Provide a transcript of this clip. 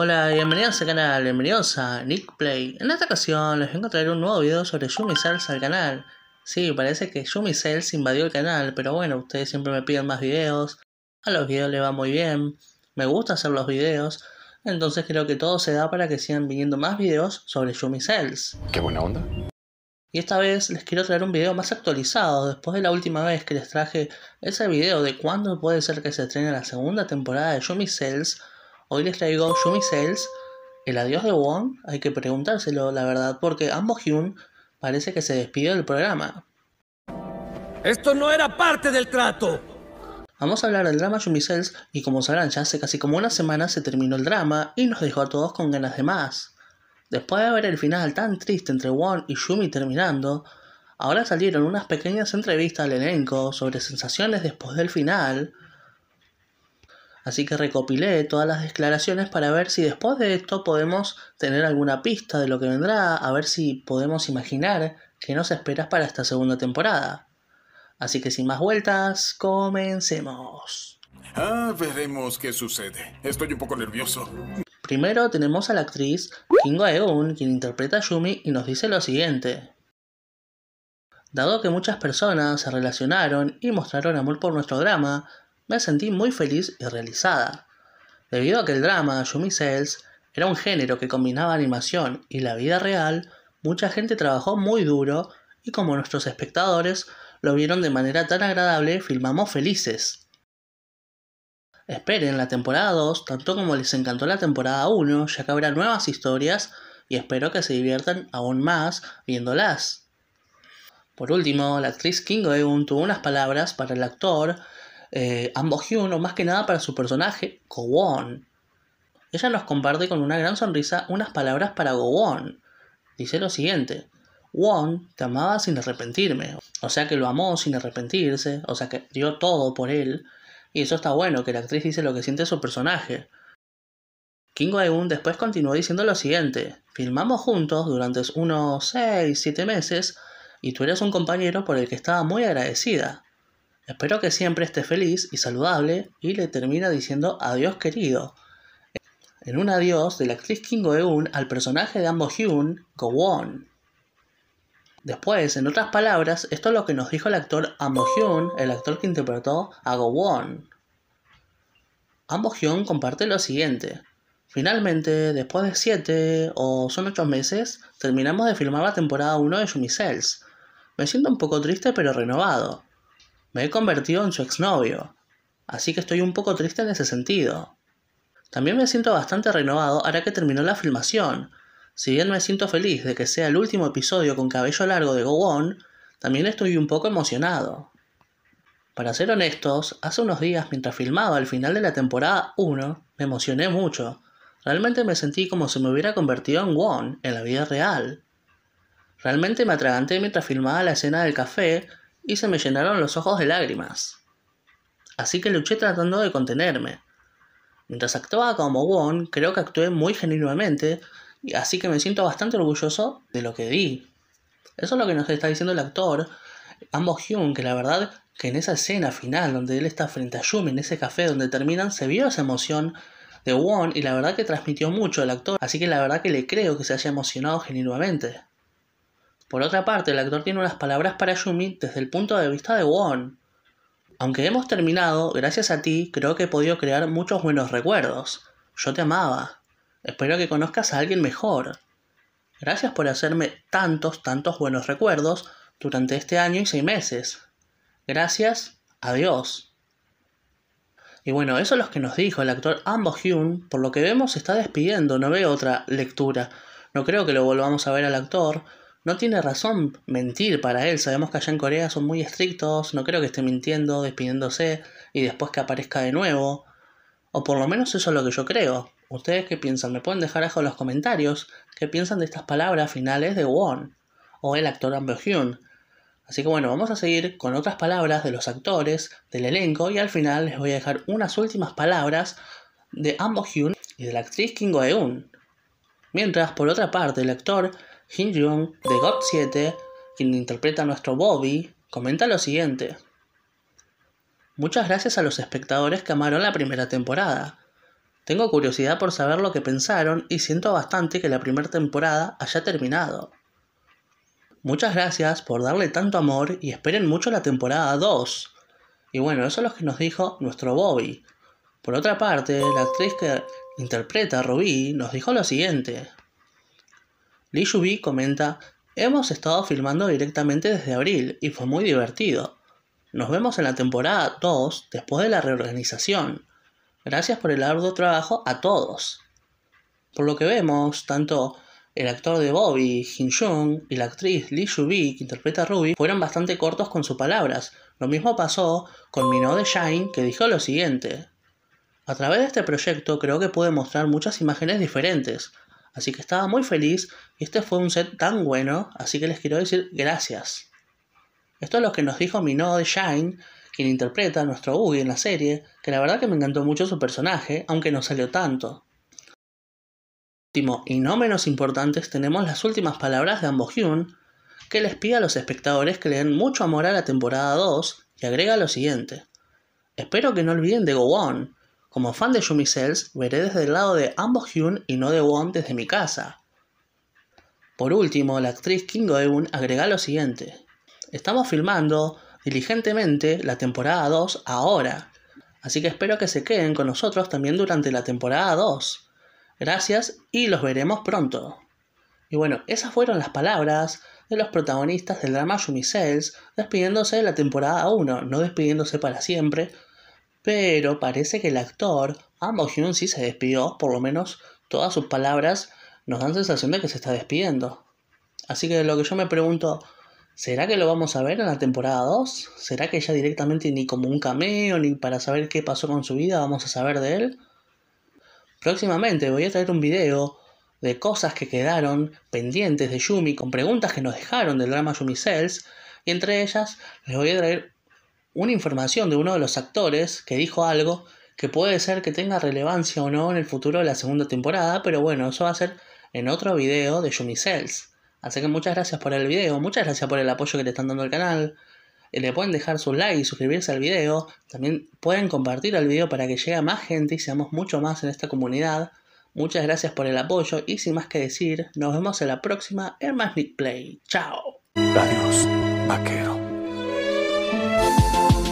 Hola, bienvenidos al canal, bienvenidos a Nick Play. En esta ocasión les vengo a traer un nuevo video sobre Yumi Cells al canal. Sí, parece que Yumi Cells invadió el canal, pero bueno, ustedes siempre me piden más videos. A los videos les va muy bien, me gusta hacer los videos. Entonces creo que todo se da para que sigan viniendo más videos sobre Yumi Cells. Qué buena onda. Y esta vez les quiero traer un video más actualizado, después de la última vez que les traje ese video de cuándo puede ser que se estrene la segunda temporada de Yumi Cells Hoy les traigo Yumi Sales, el adiós de Won, hay que preguntárselo la verdad, porque ambos Hyun parece que se despidió del programa. Esto no era parte del trato. Vamos a hablar del drama Yumi Sales y como sabrán ya hace casi como una semana se terminó el drama y nos dejó a todos con ganas de más. Después de ver el final tan triste entre Won y Yumi terminando, ahora salieron unas pequeñas entrevistas al elenco sobre sensaciones después del final, Así que recopilé todas las declaraciones para ver si después de esto podemos tener alguna pista de lo que vendrá, a ver si podemos imaginar qué nos esperas para esta segunda temporada. Así que sin más vueltas, comencemos. Ah, veremos qué sucede. Estoy un poco nervioso. Primero tenemos a la actriz Kingo Eun, quien interpreta a Yumi y nos dice lo siguiente. Dado que muchas personas se relacionaron y mostraron amor por nuestro drama, me sentí muy feliz y realizada. Debido a que el drama Yumi Cells era un género que combinaba animación y la vida real, mucha gente trabajó muy duro y como nuestros espectadores lo vieron de manera tan agradable, filmamos felices. Esperen la temporada 2, tanto como les encantó la temporada 1, ya que habrá nuevas historias y espero que se diviertan aún más viéndolas. Por último, la actriz Kim Go-eun tuvo unas palabras para el actor eh, ambos uno más que nada para su personaje, Gowon. Ella nos comparte con una gran sonrisa unas palabras para Gowon. Dice lo siguiente. Won te amaba sin arrepentirme, o sea que lo amó sin arrepentirse, o sea que dio todo por él, y eso está bueno, que la actriz dice lo que siente su personaje. King Eun después continuó diciendo lo siguiente, filmamos juntos durante unos 6-7 meses, y tú eres un compañero por el que estaba muy agradecida, Espero que siempre esté feliz y saludable y le termina diciendo adiós querido. En un adiós de la actriz Kim Go-eun al personaje de Ambo Hyun, Go-won. Después, en otras palabras, esto es lo que nos dijo el actor Ambo Hyun, el actor que interpretó a Go-won. Ambo Hyun comparte lo siguiente. Finalmente, después de 7 o son 8 meses, terminamos de filmar la temporada 1 de Yumi Cells. Me siento un poco triste pero renovado. Me he convertido en su exnovio, así que estoy un poco triste en ese sentido. También me siento bastante renovado ahora que terminó la filmación. Si bien me siento feliz de que sea el último episodio con cabello largo de Go Won, también estoy un poco emocionado. Para ser honestos, hace unos días mientras filmaba el final de la temporada 1, me emocioné mucho. Realmente me sentí como si me hubiera convertido en Won en la vida real. Realmente me atraganté mientras filmaba la escena del café y se me llenaron los ojos de lágrimas. Así que luché tratando de contenerme. Mientras actuaba como Won, creo que actué muy genuinamente, así que me siento bastante orgulloso de lo que di. Eso es lo que nos está diciendo el actor, ambos Hyun, que la verdad que en esa escena final donde él está frente a Yumi en ese café donde terminan, se vio esa emoción de Won y la verdad que transmitió mucho el actor, así que la verdad que le creo que se haya emocionado genuinamente. Por otra parte, el actor tiene unas palabras para Yumi desde el punto de vista de Won. Aunque hemos terminado, gracias a ti creo que he podido crear muchos buenos recuerdos. Yo te amaba. Espero que conozcas a alguien mejor. Gracias por hacerme tantos, tantos buenos recuerdos durante este año y seis meses. Gracias, adiós. Y bueno, eso es lo que nos dijo el actor Ambo Hyun, por lo que vemos se está despidiendo, no veo otra lectura. No creo que lo volvamos a ver al actor, no tiene razón mentir para él. Sabemos que allá en Corea son muy estrictos. No creo que esté mintiendo, despidiéndose y después que aparezca de nuevo. O por lo menos eso es lo que yo creo. ¿Ustedes qué piensan? Me pueden dejar abajo en los comentarios qué piensan de estas palabras finales de Won o el actor Amber Hyun. Así que bueno, vamos a seguir con otras palabras de los actores, del elenco y al final les voy a dejar unas últimas palabras de ambo Hyun y de la actriz Kim Go-eun. Mientras, por otra parte, el actor Jin Jung de God 7, quien interpreta a nuestro Bobby, comenta lo siguiente. Muchas gracias a los espectadores que amaron la primera temporada. Tengo curiosidad por saber lo que pensaron y siento bastante que la primera temporada haya terminado. Muchas gracias por darle tanto amor y esperen mucho la temporada 2. Y bueno, eso es lo que nos dijo nuestro Bobby. Por otra parte, la actriz que interpreta a Ruby nos dijo lo siguiente. Lee Joo-Bi comenta, hemos estado filmando directamente desde abril y fue muy divertido. Nos vemos en la temporada 2 después de la reorganización. Gracias por el arduo trabajo a todos. Por lo que vemos, tanto el actor de Bobby, Jin Jung, y la actriz Lee Joo-Bi, que interpreta a Ruby, fueron bastante cortos con sus palabras. Lo mismo pasó con Mino de Shine, que dijo lo siguiente. A través de este proyecto creo que pude mostrar muchas imágenes diferentes, Así que estaba muy feliz y este fue un set tan bueno, así que les quiero decir gracias. Esto es lo que nos dijo minogue de Shine, quien interpreta a nuestro Ugi en la serie, que la verdad que me encantó mucho su personaje, aunque no salió tanto. Último y no menos importante, tenemos las últimas palabras de Ambo que les pide a los espectadores que le den mucho amor a la temporada 2 y agrega lo siguiente. Espero que no olviden de Go On, como fan de Yumi Cells, veré desde el lado de ambos Hyun y no de Won desde mi casa. Por último, la actriz Kim Go-eun agrega lo siguiente. Estamos filmando diligentemente la temporada 2 ahora, así que espero que se queden con nosotros también durante la temporada 2. Gracias y los veremos pronto. Y bueno, esas fueron las palabras de los protagonistas del drama Yumi Cells despidiéndose de la temporada 1, no despidiéndose para siempre, pero parece que el actor, Amo Hyun, sí se despidió, por lo menos todas sus palabras nos dan sensación de que se está despidiendo. Así que lo que yo me pregunto, ¿será que lo vamos a ver en la temporada 2? ¿Será que ya directamente ni como un cameo, ni para saber qué pasó con su vida, vamos a saber de él? Próximamente voy a traer un video de cosas que quedaron pendientes de Yumi con preguntas que nos dejaron del drama Yumi Cells y entre ellas les voy a traer una información de uno de los actores que dijo algo que puede ser que tenga relevancia o no en el futuro de la segunda temporada, pero bueno, eso va a ser en otro video de Yumi Cells. Así que muchas gracias por el video, muchas gracias por el apoyo que le están dando al canal. Eh, le pueden dejar su like y suscribirse al video. También pueden compartir el video para que llegue a más gente y seamos mucho más en esta comunidad. Muchas gracias por el apoyo y sin más que decir, nos vemos en la próxima en Play. Chao. Adiós, vaquero. Thank you.